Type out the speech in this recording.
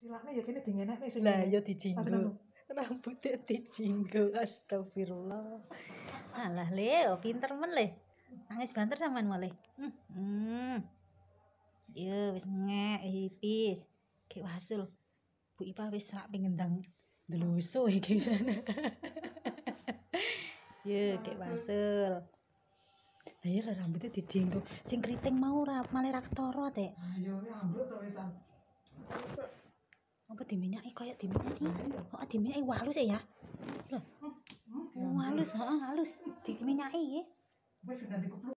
silahne ya kene dingenekne sing lah ya dijinggo rambut e astagfirullah alah leo pinter men le nangis banter sampean mole hmm, hmm yo wis ngek hipis ki wasul bu ipa wis rak pengendang deluso iki sana yo ki wasul Ayo lah rambutnya dijenggo, sing keriting mau rap, malah rak toro teh. Ah, Ayo, rambut diminyaki koyo diminyaki. Heeh, diminyaki halus ya. Lho. Halus, heeh, halus. Diminyaki nggih. Wis